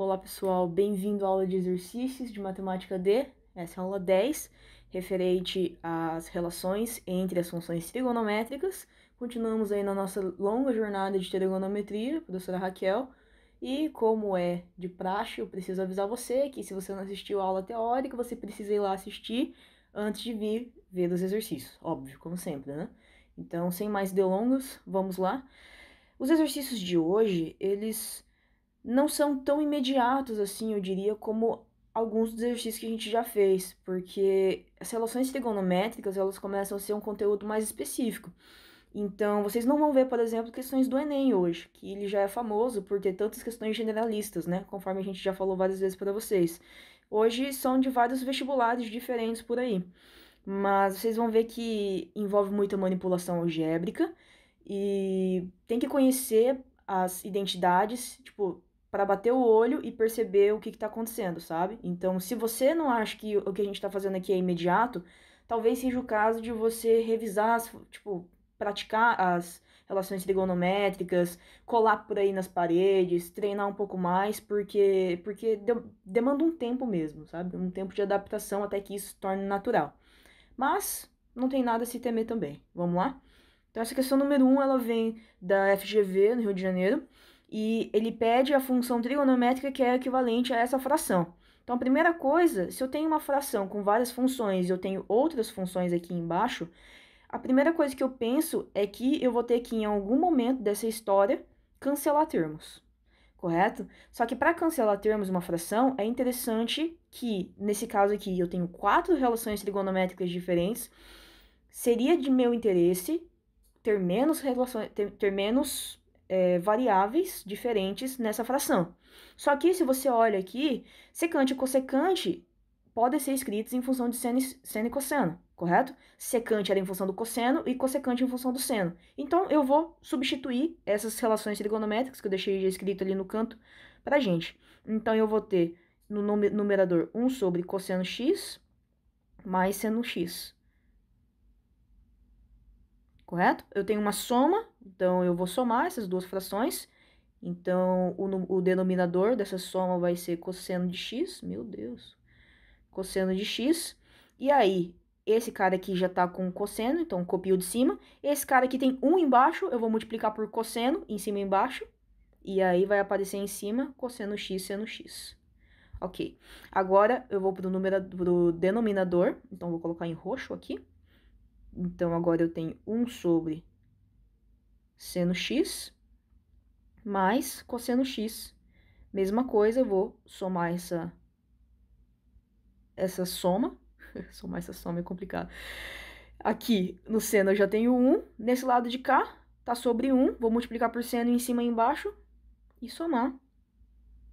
Olá pessoal, bem-vindo à aula de exercícios de matemática D. Essa é a aula 10, referente às relações entre as funções trigonométricas. Continuamos aí na nossa longa jornada de trigonometria, professora Raquel. E como é de praxe, eu preciso avisar você que se você não assistiu a aula teórica, você precisa ir lá assistir antes de vir ver os exercícios, óbvio, como sempre, né? Então, sem mais delongas, vamos lá. Os exercícios de hoje, eles não são tão imediatos assim, eu diria, como alguns dos exercícios que a gente já fez, porque as relações trigonométricas, elas começam a ser um conteúdo mais específico. Então, vocês não vão ver, por exemplo, questões do Enem hoje, que ele já é famoso por ter tantas questões generalistas, né? Conforme a gente já falou várias vezes para vocês. Hoje são de vários vestibulares diferentes por aí. Mas vocês vão ver que envolve muita manipulação algébrica e tem que conhecer as identidades, tipo, para bater o olho e perceber o que está acontecendo, sabe? Então, se você não acha que o que a gente está fazendo aqui é imediato, talvez seja o caso de você revisar, tipo, praticar as relações trigonométricas, colar por aí nas paredes, treinar um pouco mais, porque porque de, demanda um tempo mesmo, sabe? Um tempo de adaptação até que isso torne natural. Mas não tem nada a se temer também. Vamos lá? Então essa questão número 1, um, ela vem da FGV no Rio de Janeiro e ele pede a função trigonométrica que é equivalente a essa fração. Então, a primeira coisa, se eu tenho uma fração com várias funções e eu tenho outras funções aqui embaixo, a primeira coisa que eu penso é que eu vou ter que, em algum momento dessa história, cancelar termos, correto? Só que para cancelar termos uma fração, é interessante que, nesse caso aqui, eu tenho quatro relações trigonométricas diferentes, seria de meu interesse ter menos, relações, ter, ter menos é, variáveis diferentes nessa fração. Só que se você olha aqui, secante e cossecante podem ser escritos em função de seno, seno e cosseno, correto? Secante era em função do cosseno e cossecante em função do seno. Então, eu vou substituir essas relações trigonométricas que eu deixei já escrito ali no canto a gente. Então, eu vou ter no numerador 1 sobre cosseno x mais seno x. Correto? Eu tenho uma soma então, eu vou somar essas duas frações. Então, o, o denominador dessa soma vai ser cosseno de x. Meu Deus! Cosseno de x. E aí, esse cara aqui já está com cosseno, então copio de cima. Esse cara aqui tem 1 um embaixo, eu vou multiplicar por cosseno, em cima e embaixo. E aí vai aparecer em cima cosseno x seno x. Ok. Agora eu vou pro, número, denominador, então vou colocar em roxo aqui. Então agora eu tenho 1 um sobre seno x mais cosseno x. Mesma coisa, eu vou somar essa, essa soma. somar essa soma é complicado. Aqui no seno eu já tenho 1, nesse lado de cá tá sobre 1, vou multiplicar por seno em cima e embaixo e somar.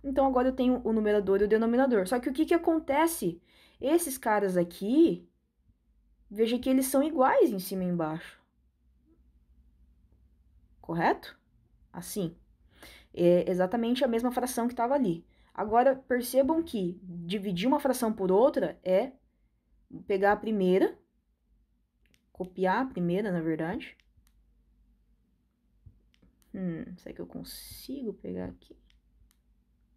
Então agora eu tenho o numerador e o denominador. Só que o que que acontece? Esses caras aqui, veja que eles são iguais em cima e embaixo correto? Assim. É exatamente a mesma fração que estava ali. Agora, percebam que dividir uma fração por outra é pegar a primeira, copiar a primeira, na verdade. Hum, será que eu consigo pegar aqui?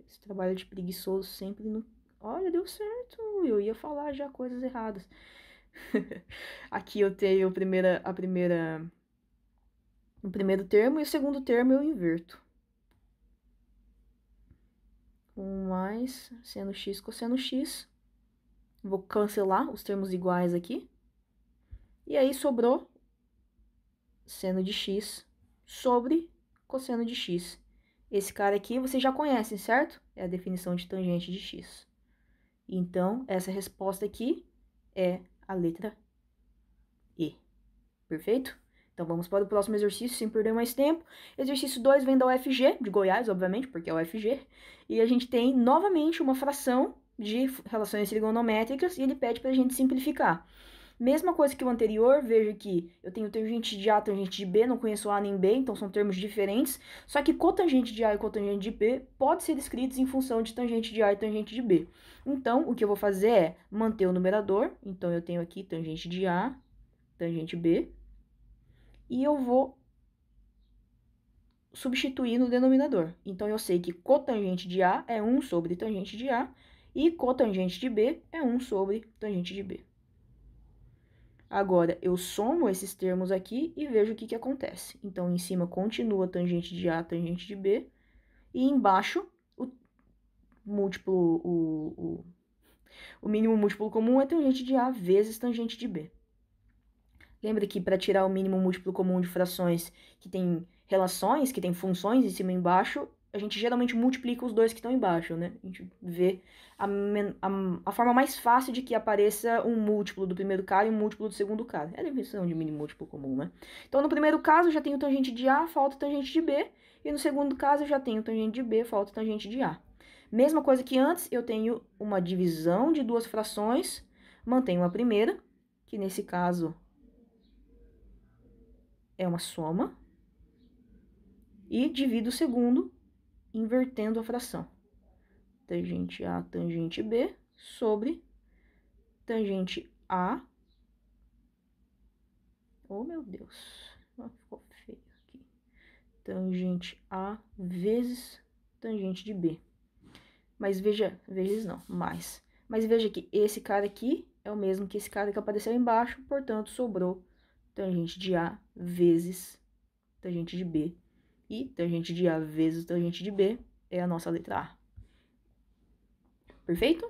Esse trabalho de preguiçoso sempre no... Olha, deu certo! Eu ia falar já coisas erradas. aqui eu tenho a primeira, a primeira no primeiro termo, e o segundo termo eu inverto. 1 mais seno x cosseno x. Vou cancelar os termos iguais aqui. E aí sobrou seno de x sobre cosseno de x. Esse cara aqui vocês já conhecem, certo? É a definição de tangente de x. Então, essa resposta aqui é a letra E. Perfeito? Então vamos para o próximo exercício, sem perder mais tempo. Exercício 2 vem da UFG, de Goiás, obviamente, porque é UFG. E a gente tem novamente uma fração de relações trigonométricas e ele pede para a gente simplificar. Mesma coisa que o anterior, veja que eu tenho tangente de A, tangente de B, não conheço A nem B, então são termos diferentes. Só que cotangente de A e cotangente de B pode ser escritos em função de tangente de A e tangente de B. Então, o que eu vou fazer é manter o numerador. Então, eu tenho aqui tangente de A, tangente B, e eu vou substituir no denominador. Então, eu sei que cotangente de A é 1 sobre tangente de A e cotangente de B é 1 sobre tangente de B. Agora, eu somo esses termos aqui e vejo o que, que acontece. Então, em cima continua tangente de A, tangente de B, e embaixo o múltiplo, o, o, o mínimo múltiplo comum é tangente de A vezes tangente de B. Lembra que para tirar o mínimo múltiplo comum de frações que tem relações, que tem funções em cima e embaixo, a gente geralmente multiplica os dois que estão embaixo, né? A gente vê a, a, a, forma mais fácil de que apareça um múltiplo do primeiro cara e um múltiplo do segundo cara. É a definição de mínimo múltiplo comum, né? Então, no primeiro caso, eu já tenho tangente de A, falta tangente de B. E no segundo caso, eu já tenho tangente de B, falta tangente de A. Mesma coisa que antes, eu tenho uma divisão de duas frações, mantenho a primeira, que nesse caso é uma soma e divido o segundo invertendo a fração. Tangente A, tangente B sobre tangente A. Oh, meu Deus, ah, ficou feio aqui. Tangente A vezes tangente de B. Mas veja, vezes não, mais. Mas veja que esse cara aqui é o mesmo que esse cara que apareceu embaixo, portanto, sobrou tangente de A vezes tangente de B. E tangente de A vezes tangente de B é a nossa letra A. Perfeito?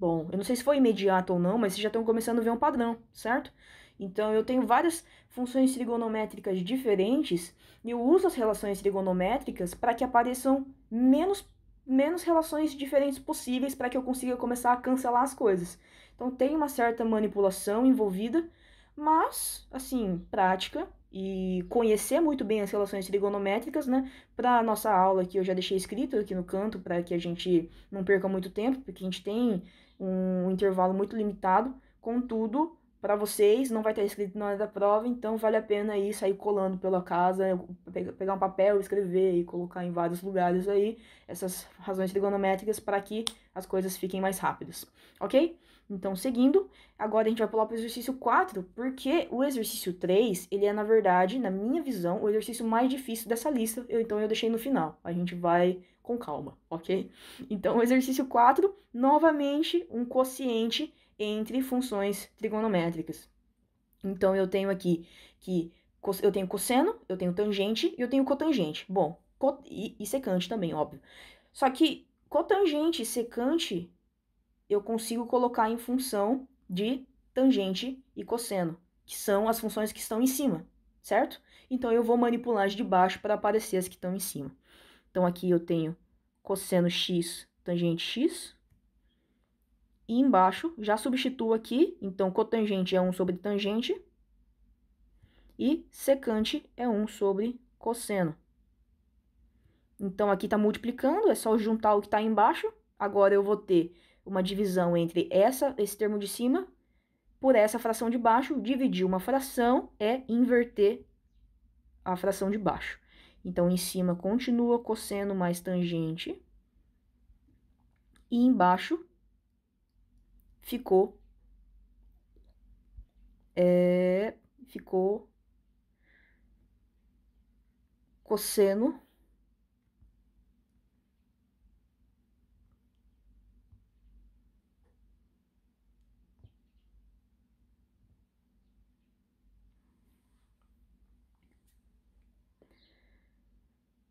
Bom, eu não sei se foi imediato ou não, mas vocês já estão começando a ver um padrão, certo? Então, eu tenho várias funções trigonométricas diferentes e eu uso as relações trigonométricas para que apareçam menos, menos relações diferentes possíveis para que eu consiga começar a cancelar as coisas. Então, tem uma certa manipulação envolvida, mas, assim, prática e conhecer muito bem as relações trigonométricas, né? Para nossa aula que eu já deixei escrito aqui no canto para que a gente não perca muito tempo, porque a gente tem um intervalo muito limitado. Contudo, para vocês, não vai estar escrito na hora da prova, então vale a pena aí sair colando pela casa, pegar um papel, escrever e colocar em vários lugares aí essas razões trigonométricas para que as coisas fiquem mais rápidas, ok? Então, seguindo, agora a gente vai pular para o exercício 4, porque o exercício 3, ele é, na verdade, na minha visão, o exercício mais difícil dessa lista, eu, então eu deixei no final, a gente vai com calma, ok? Então, o exercício 4, novamente, um quociente entre funções trigonométricas. Então, eu tenho aqui que eu tenho cosseno, eu tenho tangente e eu tenho cotangente. Bom, e, e secante também, óbvio. Só que cotangente e secante eu consigo colocar em função de tangente e cosseno, que são as funções que estão em cima, certo? Então, eu vou manipular as de baixo para aparecer as que estão em cima. Então, aqui eu tenho cosseno x, tangente x, e embaixo, já substituo aqui, então cotangente é 1 sobre tangente, e secante é 1 sobre cosseno. Então, aqui está multiplicando, é só juntar o que está embaixo. Agora, eu vou ter uma divisão entre essa, esse termo de cima por essa fração de baixo. Dividir uma fração é inverter a fração de baixo. Então, em cima continua cosseno mais tangente. E embaixo ficou. É, ficou cosseno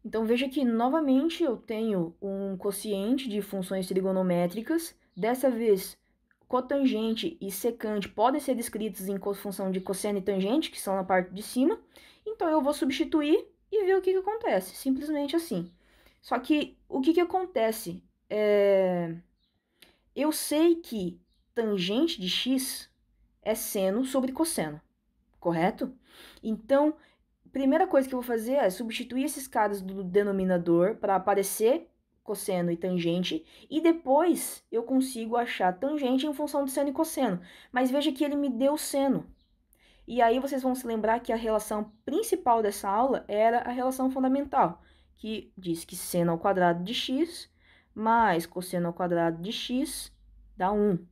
Então veja que novamente eu tenho um quociente de funções trigonométricas, dessa vez cotangente e secante podem ser descritos em função de cosseno e tangente, que são na parte de cima. Então, eu vou substituir e ver o que, que acontece, simplesmente assim. Só que, o que, que acontece? É... Eu sei que tangente de x é seno sobre cosseno, correto? Então, primeira coisa que eu vou fazer é substituir esses caras do denominador para aparecer cosseno e tangente, e depois eu consigo achar tangente em função de seno e cosseno. Mas veja que ele me deu seno. E aí vocês vão se lembrar que a relação principal dessa aula era a relação fundamental, que diz que seno ao quadrado de x mais cosseno ao quadrado de x dá 1.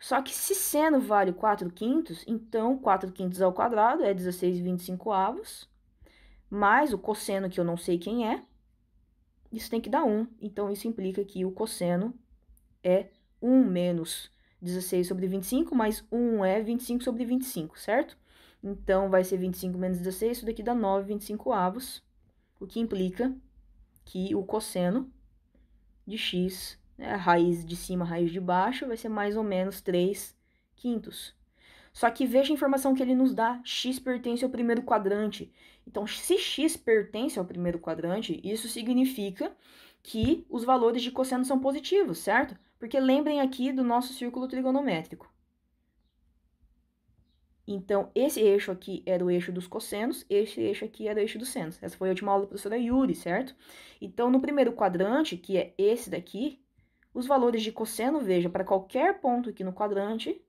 Só que se seno vale 4 quintos, então 4 quintos ao quadrado é 16 25 avos, mais o cosseno que eu não sei quem é, isso tem que dar 1. Então, isso implica que o cosseno é 1 menos 16 sobre 25, mais 1 é 25 sobre 25, certo? Então, vai ser 25 menos 16, isso daqui dá 9, 25 avos, o que implica que o cosseno de x, né, a raiz de cima, raiz de baixo, vai ser mais ou menos 3 quintos. Só que veja a informação que ele nos dá. X pertence ao primeiro quadrante. Então, se X pertence ao primeiro quadrante, isso significa que os valores de cosseno são positivos, certo? Porque lembrem aqui do nosso círculo trigonométrico. Então, esse eixo aqui era o eixo dos cossenos, esse eixo aqui era o eixo dos senos. Essa foi a última aula da professora Yuri, certo? Então, no primeiro quadrante, que é esse daqui, os valores de cosseno, veja, para qualquer ponto aqui no quadrante,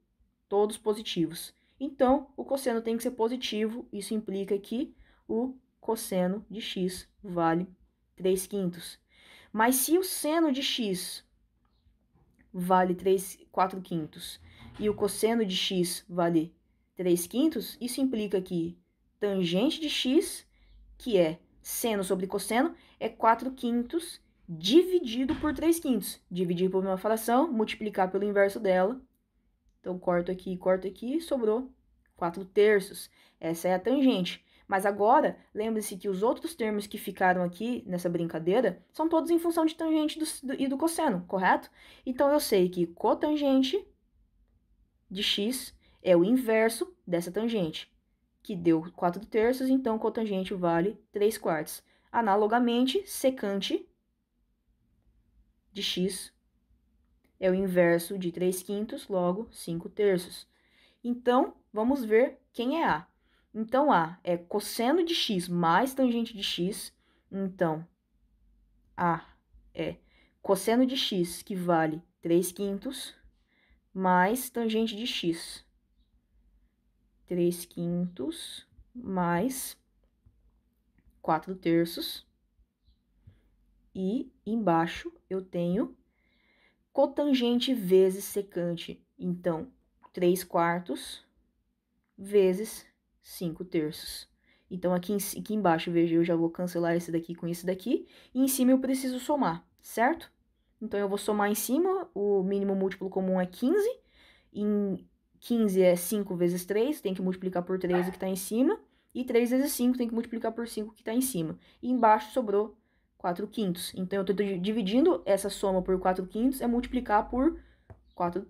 todos positivos. Então, o cosseno tem que ser positivo, isso implica que o cosseno de x vale 3 quintos. Mas se o seno de x vale 3, 4 quintos e o cosseno de x vale 3 quintos, isso implica que tangente de x, que é seno sobre cosseno, é 4 quintos dividido por 3 quintos. Dividir por uma fração, multiplicar pelo inverso dela, então, corto aqui, corto aqui sobrou 4 terços. Essa é a tangente. Mas agora, lembre-se que os outros termos que ficaram aqui nessa brincadeira são todos em função de tangente do, do, e do cosseno, correto? Então, eu sei que cotangente de x é o inverso dessa tangente, que deu 4 terços, então cotangente vale 3 quartos. Analogamente, secante de x é o inverso de 3 quintos, logo 5 terços. Então, vamos ver quem é A. Então, A é cosseno de x mais tangente de x. Então, A é cosseno de x, que vale 3 quintos, mais tangente de x. 3 quintos mais 4 terços. E embaixo eu tenho cotangente vezes secante. Então, 3 quartos vezes 5 terços. Então, aqui, em, aqui embaixo, veja, eu já vou cancelar esse daqui com esse daqui. E em cima eu preciso somar, certo? Então, eu vou somar em cima, o mínimo múltiplo comum é 15. Em 15 é 5 vezes 3, tem que multiplicar por 13 que está em cima. E 3 vezes 5 tem que multiplicar por 5 que está em cima. E embaixo sobrou 4 quintos. Então, eu estou dividindo essa soma por 4 quintos, é multiplicar por 4,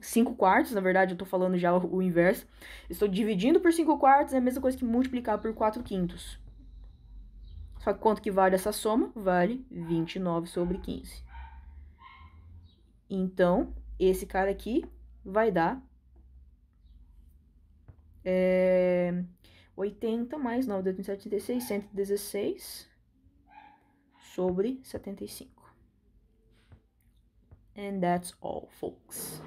5 quartos, na verdade, eu estou falando já o, inverso. Estou dividindo por 5 quartos, é a mesma coisa que multiplicar por 4 quintos. Só que quanto que vale essa soma? Vale 29 sobre 15. Então, esse cara aqui vai dar é, eh, 80 mais 9, 86, 116 sobre 75. And that's all, folks.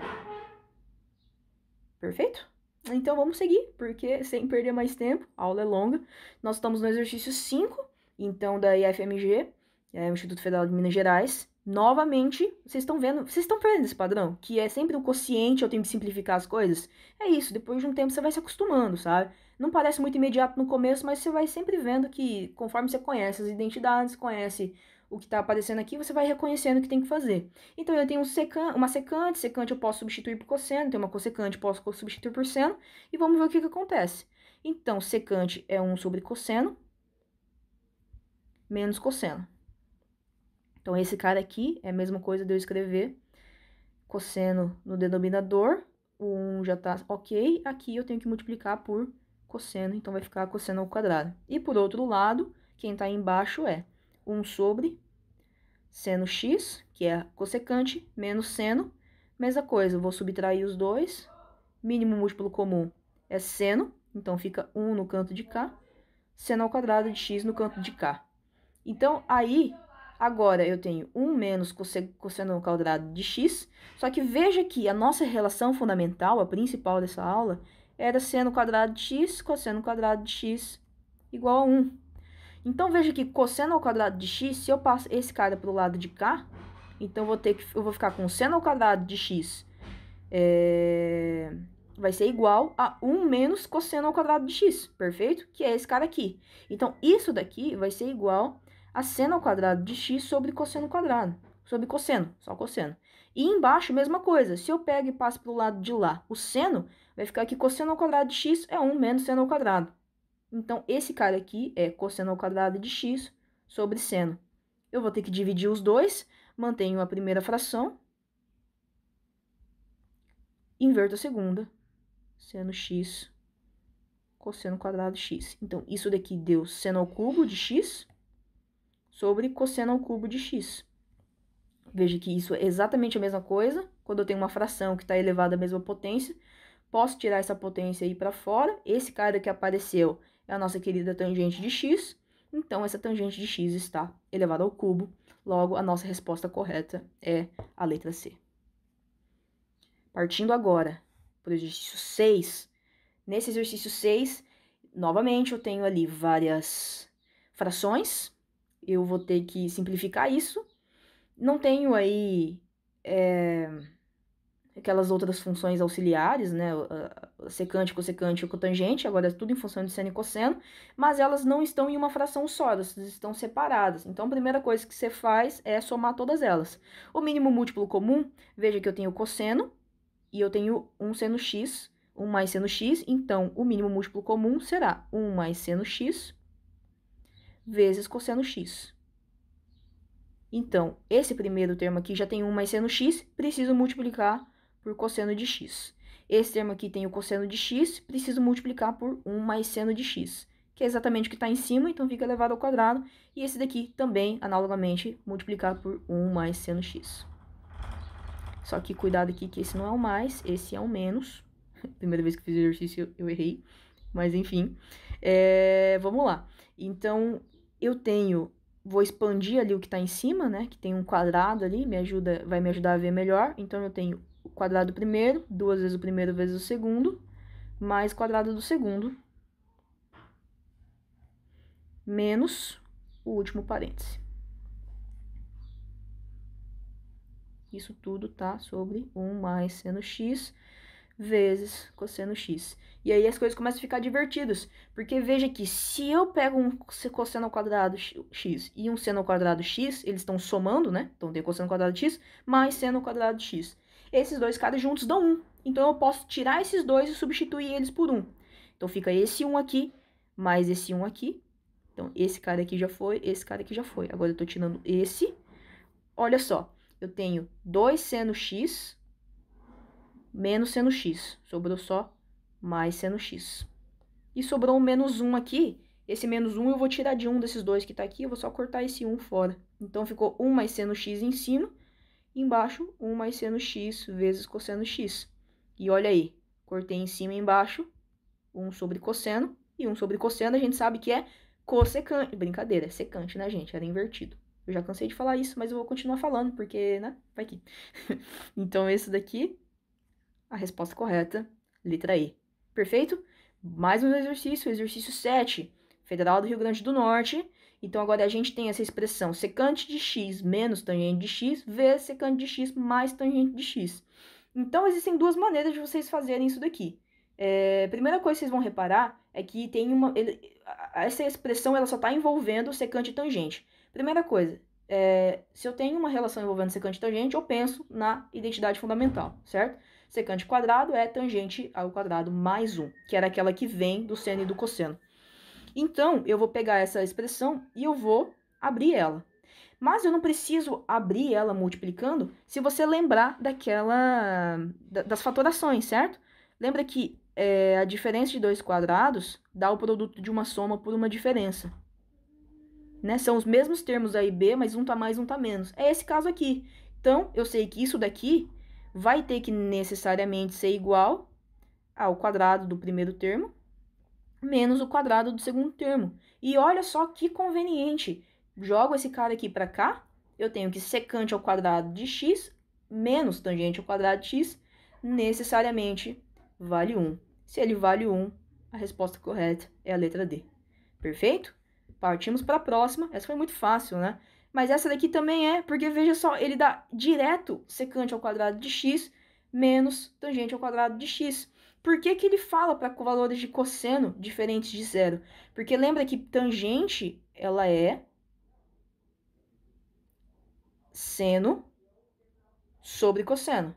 Perfeito? Então vamos seguir, porque sem perder mais tempo, a aula é longa. Nós estamos no exercício 5, então da IFMG, é Instituto Federal de Minas Gerais. Novamente, vocês estão vendo, vocês estão vendo esse padrão, que é sempre o um quociente, eu tenho que simplificar as coisas. É isso, depois de um tempo você vai se acostumando, sabe? Não parece muito imediato no começo, mas você vai sempre vendo que, conforme você conhece as identidades, conhece o que está aparecendo aqui, você vai reconhecendo o que tem que fazer. Então, eu tenho um secan uma secante, secante eu posso substituir por cosseno, tem uma cossecante, posso substituir por seno, e vamos ver o que, que acontece. Então, secante é 1 sobre cosseno, menos cosseno. Então, esse cara aqui é a mesma coisa de eu escrever cosseno no denominador, o 1 já está ok, aqui eu tenho que multiplicar por cosseno, então vai ficar cosseno ao quadrado. E por outro lado, quem está embaixo é 1 sobre seno x, que é cossecante, menos seno. Mesma coisa, vou subtrair os dois. Mínimo múltiplo comum é seno, então fica 1 no canto de cá, seno ao quadrado de x no canto de cá. Então, aí, agora eu tenho 1 menos cosseno ao quadrado de x, só que veja que a nossa relação fundamental, a principal dessa aula, era seno quadrado de x, cosseno quadrado de x igual a 1. Então, veja que cosseno ao quadrado de x, se eu passo esse cara para o lado de cá, então eu vou, ter que, eu vou ficar com seno ao quadrado de x é, vai ser igual a 1 menos cosseno ao quadrado de x, perfeito? Que é esse cara aqui. Então, isso daqui vai ser igual a seno ao quadrado de x sobre cosseno quadrado, sobre cosseno, só cosseno. E embaixo, mesma coisa, se eu pego e passo para o lado de lá o seno, vai ficar que cosseno ao quadrado de x é 1 menos seno ao quadrado. Então, esse cara aqui é cosseno ao quadrado de x sobre seno. Eu vou ter que dividir os dois, mantenho a primeira fração, inverto a segunda, seno x, cosseno quadrado de x. Então, isso daqui deu seno ao cubo de x sobre cosseno ao cubo de x. Veja que isso é exatamente a mesma coisa quando eu tenho uma fração que está elevada à mesma potência Posso tirar essa potência aí para fora. Esse cara que apareceu é a nossa querida tangente de x. Então, essa tangente de x está elevada ao cubo. Logo, a nossa resposta correta é a letra C. Partindo agora para o exercício 6. Nesse exercício 6, novamente, eu tenho ali várias frações. Eu vou ter que simplificar isso. Não tenho aí... É aquelas outras funções auxiliares, né, secante, cossecante e cotangente, agora é tudo em função de seno e cosseno, mas elas não estão em uma fração só, elas estão separadas. Então, a primeira coisa que você faz é somar todas elas. O mínimo múltiplo comum, veja que eu tenho cosseno e eu tenho um seno x, 1 mais seno x, então o mínimo múltiplo comum será 1 mais seno x vezes cosseno x. Então, esse primeiro termo aqui já tem 1 mais seno x, preciso multiplicar por cosseno de x. Esse termo aqui tem o cosseno de x, preciso multiplicar por 1 mais seno de x, que é exatamente o que está em cima, então fica elevado ao quadrado. E esse daqui também, analogamente, multiplicar por 1 mais seno x. Só que cuidado aqui que esse não é o mais, esse é o menos. Primeira vez que fiz o exercício eu errei, mas enfim. É, vamos lá. Então, eu tenho vou expandir ali o que está em cima, né? Que tem um quadrado ali, me ajuda, vai me ajudar a ver melhor. Então, eu tenho o quadrado primeiro, duas vezes o primeiro vezes o segundo, mais quadrado do segundo, menos o último parêntese. Isso tudo tá sobre 1 mais seno x vezes cosseno x. E aí as coisas começam a ficar divertidas, porque veja que se eu pego um cosseno ao quadrado x e um seno ao quadrado x, eles estão somando, né? Então tem cosseno ao quadrado x mais seno ao quadrado x esses dois caras juntos dão um. Então eu posso tirar esses dois e substituir eles por um. Então fica esse um aqui, mais esse um aqui. Então esse cara aqui já foi, esse cara aqui já foi. Agora eu tô tirando esse. Olha só, eu tenho 2 seno x, menos seno x. Sobrou só mais seno x. E sobrou um menos 1 aqui. Esse menos 1 eu vou tirar de um desses dois que tá aqui, eu vou só cortar esse 1 fora. Então, ficou 1 mais seno x em cima, Embaixo, 1 mais seno x vezes cosseno x. E olha aí, cortei em cima e embaixo, 1 sobre cosseno. E 1 sobre cosseno a gente sabe que é cossecante. Brincadeira, é secante, né, gente? Era invertido. Eu já cansei de falar isso, mas eu vou continuar falando, porque, né? Vai aqui então, esse daqui, a resposta correta, letra E. Perfeito? Mais um exercício, exercício 7. Federal do Rio Grande do Norte então, agora a gente tem essa expressão secante de x menos tangente de x vezes secante de x mais tangente de x. Então, existem duas maneiras de vocês fazerem isso daqui. É, primeira coisa que vocês vão reparar é que tem uma. Ele, essa expressão ela só está envolvendo secante e tangente. Primeira coisa, é, se eu tenho uma relação envolvendo secante e tangente, eu penso na identidade fundamental, certo? Secante quadrado é tangente ao quadrado mais 1, que era aquela que vem do seno e do cosseno. Então, eu vou pegar essa expressão e eu vou abrir ela. Mas eu não preciso abrir ela multiplicando se você lembrar daquela das fatorações, certo? Lembra que é, a diferença de dois quadrados dá o produto de uma soma por uma diferença. Né? São os mesmos termos A e B, mas um tá mais, um tá menos. É esse caso aqui. Então, eu sei que isso daqui vai ter que necessariamente ser igual ao quadrado do primeiro termo menos o quadrado do segundo termo. E olha só que conveniente. Jogo esse cara aqui para cá, eu tenho que secante ao quadrado de x menos tangente ao quadrado de x necessariamente vale 1. Se ele vale 1, a resposta correta é a letra D. Perfeito? Partimos para a próxima. Essa foi muito fácil, né? Mas essa daqui também é, porque veja só, ele dá direto secante ao quadrado de x menos tangente ao quadrado de x. Por que, que ele fala para valores de cosseno diferentes de zero? Porque lembra que tangente ela é seno sobre cosseno.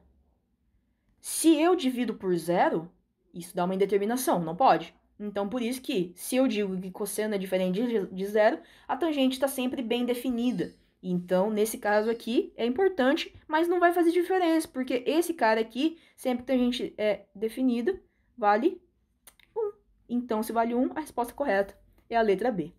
Se eu divido por zero, isso dá uma indeterminação, não pode. Então, por isso que, se eu digo que cosseno é diferente de zero, a tangente está sempre bem definida. Então, nesse caso aqui, é importante, mas não vai fazer diferença, porque esse cara aqui, sempre que a gente é definido vale 1. Então, se vale 1, a resposta correta é a letra B.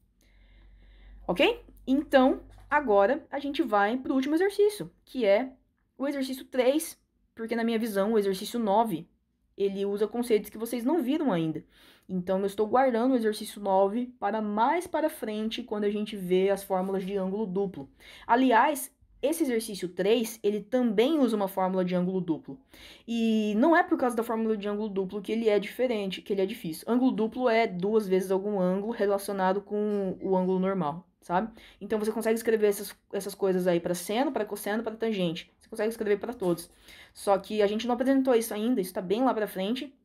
Ok? Então, agora a gente vai para o último exercício, que é o exercício 3, porque na minha visão, o exercício 9, ele usa conceitos que vocês não viram ainda. Então eu estou guardando o exercício 9 para mais para frente, quando a gente vê as fórmulas de ângulo duplo. Aliás, esse exercício 3, ele também usa uma fórmula de ângulo duplo. E não é por causa da fórmula de ângulo duplo que ele é diferente, que ele é difícil. Ângulo duplo é duas vezes algum ângulo relacionado com o ângulo normal, sabe? Então você consegue escrever essas, essas coisas aí para seno, para cosseno, para tangente. Você consegue escrever para todos. Só que a gente não apresentou isso ainda, isso está bem lá para frente.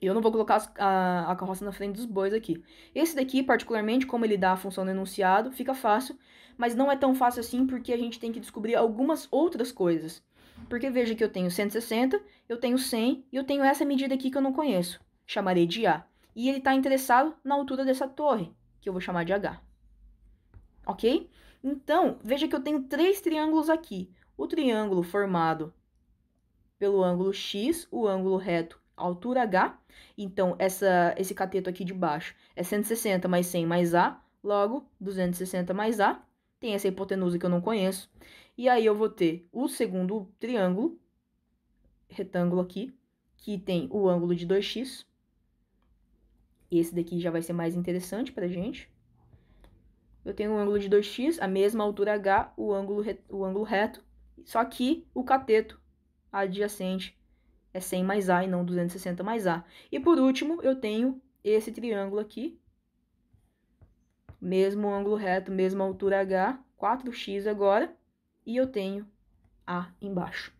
Eu não vou colocar a, a carroça na frente dos bois aqui. Esse daqui, particularmente, como ele dá a função do enunciado, fica fácil, mas não é tão fácil assim porque a gente tem que descobrir algumas outras coisas. Porque veja que eu tenho 160, eu tenho 100 e eu tenho essa medida aqui que eu não conheço. Chamarei de A. E ele está interessado na altura dessa torre, que eu vou chamar de H. Ok? Então, veja que eu tenho três triângulos aqui. O triângulo formado pelo ângulo X, o ângulo reto altura H. Então, essa, esse cateto aqui de baixo é 160 mais 100 mais A, logo, 260 mais A. Tem essa hipotenusa que eu não conheço. E aí, eu vou ter o segundo triângulo, retângulo aqui, que tem o ângulo de 2x. Esse daqui já vai ser mais interessante pra gente. Eu tenho um ângulo de 2x, a mesma altura h, o ângulo, o ângulo reto, só que o cateto adjacente é 100 mais A e não 260 mais A. E por último, eu tenho esse triângulo aqui, mesmo ângulo reto, mesma altura H, 4x agora, e eu tenho A embaixo.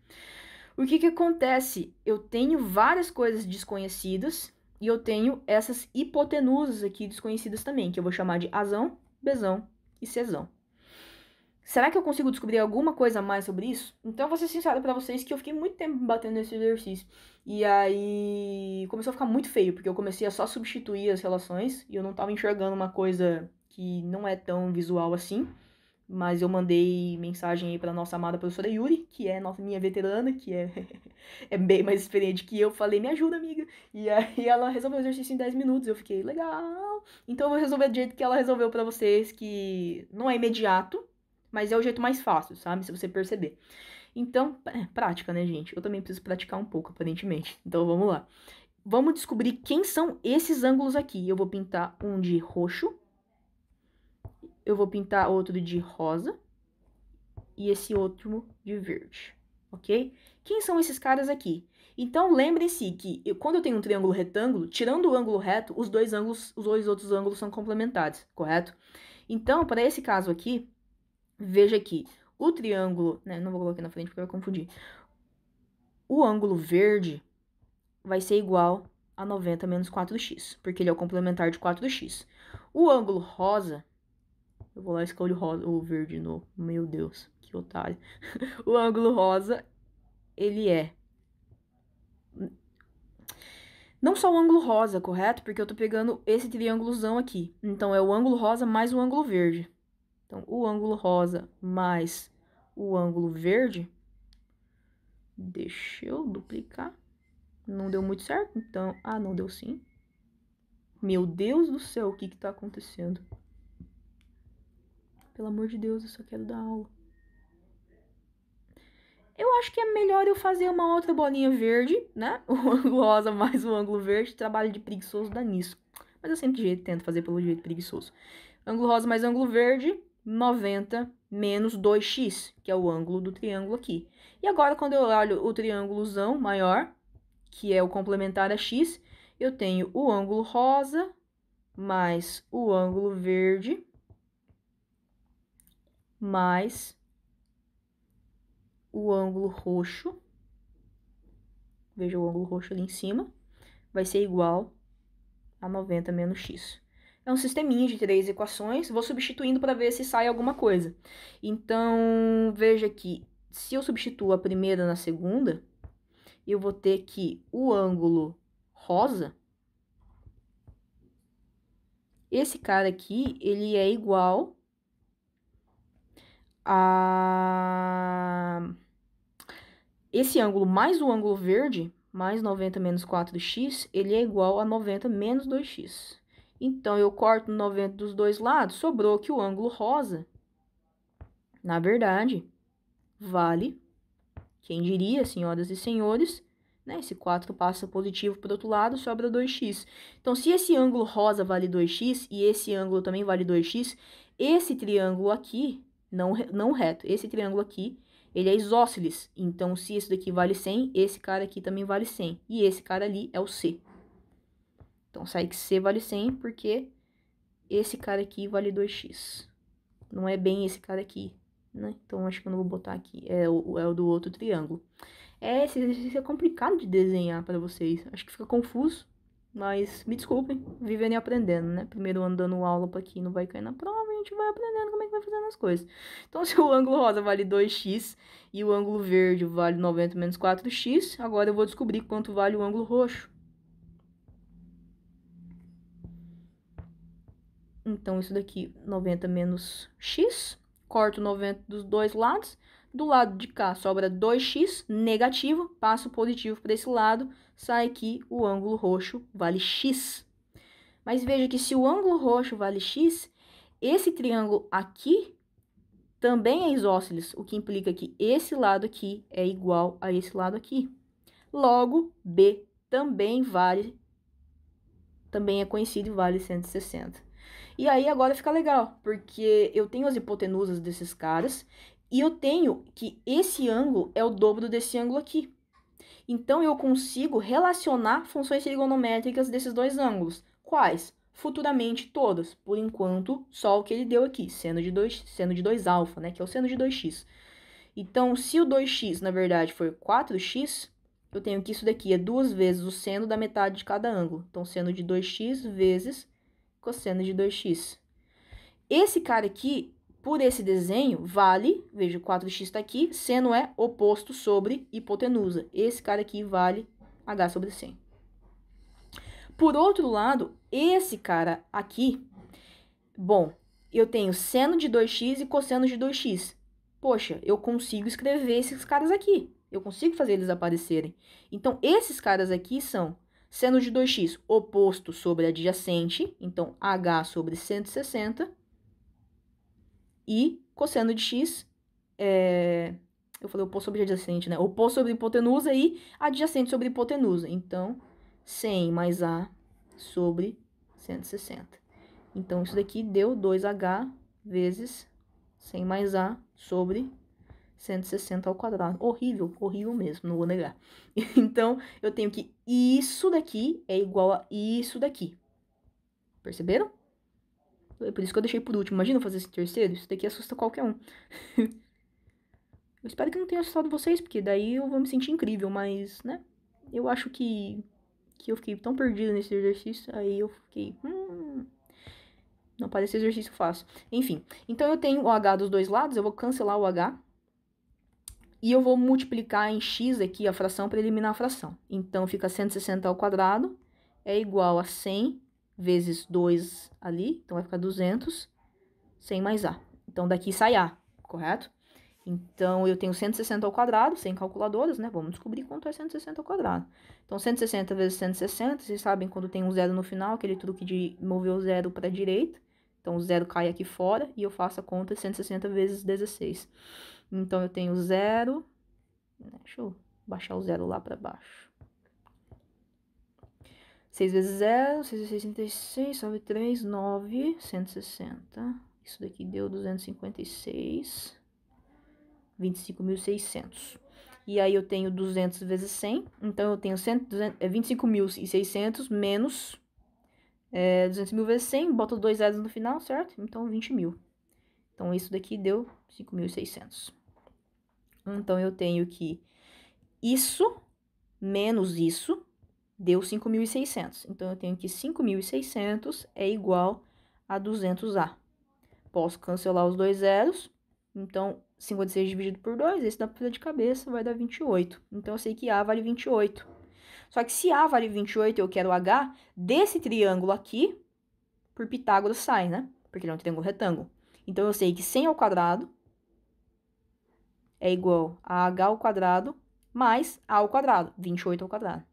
O que, que acontece? Eu tenho várias coisas desconhecidas e eu tenho essas hipotenusas aqui desconhecidas também, que eu vou chamar de azão, besão e cesão. Será que eu consigo descobrir alguma coisa mais sobre isso? Então, vou ser sincero para vocês que eu fiquei muito tempo batendo nesse exercício. E aí começou a ficar muito feio, porque eu comecei a só substituir as relações e eu não tava enxergando uma coisa que não é tão visual assim. Mas eu mandei mensagem aí pra nossa amada professora Yuri, que é nossa, minha veterana, que é, é bem mais experiente que eu. Falei, me ajuda, amiga. E aí ela resolveu o exercício em 10 minutos. Eu fiquei, legal. Então eu vou resolver do jeito que ela resolveu para vocês, que não é imediato, mas é o jeito mais fácil, sabe? Se você perceber. Então, é, prática, né, gente? Eu também preciso praticar um pouco, aparentemente. Então, vamos lá. Vamos descobrir quem são esses ângulos aqui. Eu vou pintar um de roxo. Eu vou pintar outro de rosa. E esse outro de verde, ok? Quem são esses caras aqui? Então, lembrem-se que eu, quando eu tenho um triângulo retângulo, tirando o ângulo reto, os dois ângulos, os dois outros ângulos são complementares, correto? Então, para esse caso aqui, Veja aqui, o triângulo, né, não vou colocar na frente porque vai confundir. O ângulo verde vai ser igual a 90 menos 4x, porque ele é o complementar de 4x. O ângulo rosa, eu vou lá e escolho rosa, o verde no, meu Deus, que otário. o ângulo rosa, ele é não só o ângulo rosa, correto? Porque eu tô pegando esse triângulozão aqui. Então, é o ângulo rosa mais o ângulo verde. Então, o ângulo rosa mais o ângulo verde. Deixa eu duplicar. Não deu muito certo, então... Ah, não deu sim. Meu Deus do céu, o que que tá acontecendo? Pelo amor de Deus, eu só quero dar aula. Eu acho que é melhor eu fazer uma outra bolinha verde, né? O ângulo rosa mais o ângulo verde. Trabalho de preguiçoso dá nisso. Mas eu sempre tento fazer pelo jeito preguiçoso. Ângulo rosa mais ângulo verde. 90 menos 2x, que é o ângulo do triângulo aqui. E agora, quando eu olho o triângulozão maior, que é o complementar a x, eu tenho o ângulo rosa mais o ângulo verde mais o ângulo roxo. Veja o ângulo roxo ali em cima. Vai ser igual a 90 menos x é um sisteminha de três equações, vou substituindo para ver se sai alguma coisa. Então, veja que se eu substituo a primeira na segunda, eu vou ter que o ângulo rosa, esse cara aqui, ele é igual a... Esse ângulo mais o ângulo verde, mais 90 menos 4x, ele é igual a 90 menos 2x. Então, eu corto 90 dos dois lados, sobrou que o ângulo rosa, na verdade, vale, quem diria, senhoras e senhores, né? Esse 4 passa positivo para o outro lado, sobra 2x. Então, se esse ângulo rosa vale 2x e esse ângulo também vale 2x, esse triângulo aqui, não, não reto, esse triângulo aqui, ele é isósceles. Então, se esse daqui vale 100, esse cara aqui também vale 100. E esse cara ali é o C. Então sai que C vale 100 porque esse cara aqui vale 2x. Não é bem esse cara aqui, né? Então acho que eu não vou botar aqui. É o, é o do outro triângulo. É, esse exercício é complicado de desenhar para vocês. Acho que fica confuso, mas me desculpem, vivendo e aprendendo, né? Primeiro andando aula para quem não vai cair na prova, a gente vai aprendendo como é que vai fazendo as coisas. Então, se o ângulo rosa vale 2x e o ângulo verde vale 90 menos 4x, agora eu vou descobrir quanto vale o ângulo roxo. Então, isso daqui, 90 menos x. Corto 90 dos dois lados. Do lado de cá, sobra 2x negativo. Passo positivo para esse lado. Sai que o ângulo roxo, vale x. Mas veja que se o ângulo roxo vale x, esse triângulo aqui também é isósceles, o que implica que esse lado aqui é igual a esse lado aqui. Logo, B também vale, também é conhecido e vale 160. E aí agora fica legal, porque eu tenho as hipotenusas desses caras e eu tenho que esse ângulo é o dobro desse ângulo aqui. Então eu consigo relacionar funções trigonométricas desses dois ângulos. Quais? Futuramente todas. Por enquanto, só o que ele deu aqui, seno de 2, seno de 2 alfa, né, que é o seno de 2x. Então, se o 2x, na verdade, for 4x, eu tenho que isso daqui é duas vezes o seno da metade de cada ângulo. Então, seno de 2x vezes cosseno de 2x. Esse cara aqui, por esse desenho, vale, veja, 4x está aqui, seno é oposto sobre hipotenusa. Esse cara aqui vale h sobre 100. Por outro lado, esse cara aqui, bom, eu tenho seno de 2x e cosseno de 2x. Poxa, eu consigo escrever esses caras aqui. Eu consigo fazer eles aparecerem. Então, esses caras aqui são seno de 2x oposto sobre adjacente, então h sobre 160, e cosseno de x, é, eu falei oposto sobre adjacente, né? Oposto sobre hipotenusa e adjacente sobre hipotenusa. Então, 100 mais a sobre 160. Então, isso daqui deu 2h vezes 100 mais a sobre 160 ao quadrado. Horrível, horrível mesmo, não vou negar. Então, eu tenho que isso daqui é igual a isso daqui. Perceberam? É por isso que eu deixei por último. Imagina eu fazer esse terceiro, isso daqui assusta qualquer um. eu espero que não tenha assustado vocês, porque daí eu vou me sentir incrível, mas, né? Eu acho que, que eu fiquei tão perdido nesse exercício, aí eu fiquei... Hum, não parece exercício fácil. Enfim, então eu tenho o H dos dois lados, eu vou cancelar o H e eu vou multiplicar em x aqui a fração para eliminar a fração. Então, fica 160 ao quadrado é igual a 100 vezes 2 ali, então vai ficar 200, 100 mais a. Então, daqui sai a, correto? Então, eu tenho 160 ao quadrado, sem calculadoras, né? Vamos descobrir quanto é 160 ao quadrado. Então, 160 vezes 160, vocês sabem quando tem um zero no final, aquele truque de mover o zero para a direita. Então, o zero cai aqui fora e eu faço a conta 160 vezes 16. Então, eu tenho zero... Deixa eu baixar o zero lá para baixo. 6 vezes 0, 6 vezes 66, sobe 3, 9, 160. Isso daqui deu 256, 25.600. E aí eu tenho 200 vezes 100, então eu tenho 25.600 é, menos é, 200 mil vezes 100, bota dois zeros no final, certo? Então, 20 mil. Então, isso daqui deu 5.600. Então, eu tenho que isso menos isso deu 5.600. Então, eu tenho que 5.600 é igual a 200A. Posso cancelar os dois zeros. Então, 56 dividido por 2, esse dá para fazer de cabeça, vai dar 28. Então, eu sei que A vale 28. Só que se A vale 28 e eu quero H, desse triângulo aqui, por Pitágoras sai, né? Porque ele é um triângulo retângulo. Então, eu sei que 100 ao quadrado é igual a H ao quadrado mais A ao quadrado, 28 ao quadrado.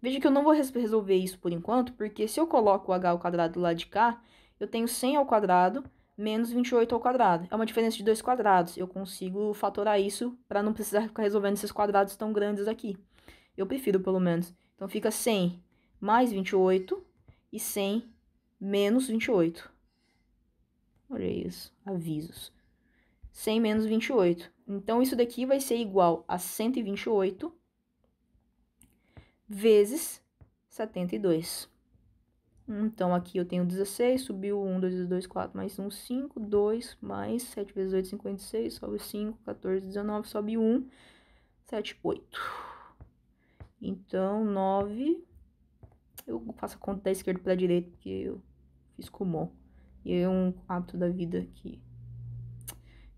Veja que eu não vou resolver isso por enquanto, porque se eu coloco o H ao quadrado do lado de cá, eu tenho 100 ao quadrado menos 28 ao quadrado. É uma diferença de dois quadrados. Eu consigo fatorar isso para não precisar ficar resolvendo esses quadrados tão grandes aqui. Eu prefiro, pelo menos. Então, fica 100 mais 28 e 100 menos 28. Olha isso, avisos. 100 menos 28. Então, isso daqui vai ser igual a 128 vezes 72. Então, aqui eu tenho 16, subiu 1, 2 vezes 2, 4, mais 1, 5, 2, mais 7 vezes 8, 56, sobe 5, 14, 19, sobe 1, 7, 8. Então, 9. Eu faço a conta da esquerda para a direita, porque eu fiz com comum. E é um hábito da vida que,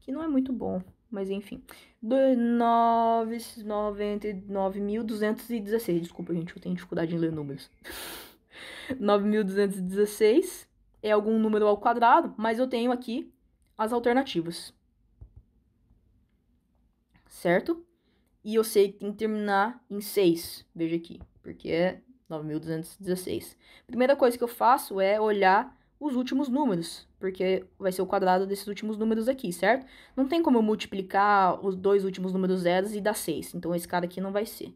que não é muito bom. Mas enfim. 9.216. Desculpa, gente, eu tenho dificuldade em ler números. 9.216 é algum número ao quadrado, mas eu tenho aqui as alternativas. Certo? E eu sei que tem que terminar em 6. Veja aqui, porque é 9.216. Primeira coisa que eu faço é olhar os últimos números, porque vai ser o quadrado desses últimos números aqui, certo? Não tem como eu multiplicar os dois últimos números zeros e dar 6, então esse cara aqui não vai ser.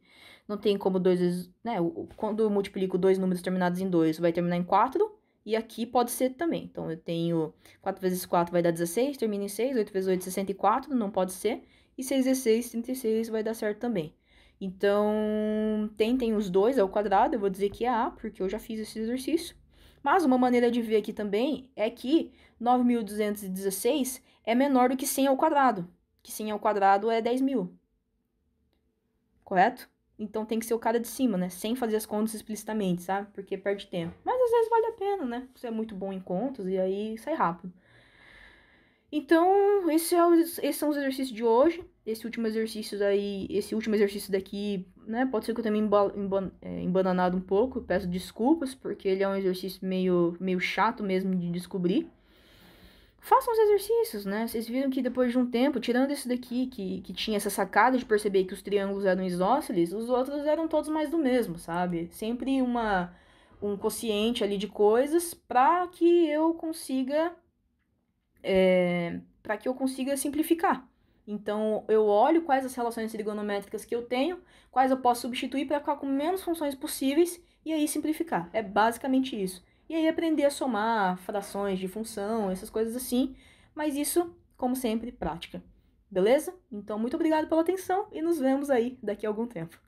Não tem como dois vezes, né, quando eu multiplico dois números terminados em 2, vai terminar em 4, e aqui pode ser também. Então, eu tenho 4 vezes 4 vai dar 16, termina em 6, 8 vezes 8, 64, não pode ser. E 6 vezes 36 vai dar certo também. Então, tentem os dois ao quadrado, eu vou dizer que é A, porque eu já fiz esse exercício. Mas uma maneira de ver aqui também é que 9.216 é menor do que 100 ao quadrado, que 100 ao quadrado é 10.000, correto? Então tem que ser o cara de cima, né? Sem fazer as contas explicitamente, sabe? Porque perde tempo. Mas às vezes vale a pena, né? Você é muito bom em contas e aí sai rápido. Então, esse é o, esses são os exercícios de hoje. Esse último exercício daí, esse último exercício daqui, né? Pode ser que eu tenha me emba, emba, é, embananado um pouco, peço desculpas, porque ele é um exercício meio, meio chato mesmo de descobrir façam os exercícios, né? Vocês viram que depois de um tempo, tirando esse daqui, que, que tinha essa sacada de perceber que os triângulos eram isósceles, os outros eram todos mais do mesmo, sabe? Sempre uma um quociente ali de coisas para que eu consiga é, para que eu consiga simplificar. Então, eu olho quais as relações trigonométricas que eu tenho, quais eu posso substituir para ficar com menos funções possíveis e aí simplificar. É basicamente isso. E aí aprender a somar frações de função, essas coisas assim. Mas isso, como sempre, prática. Beleza? Então, muito obrigado pela atenção e nos vemos aí daqui a algum tempo.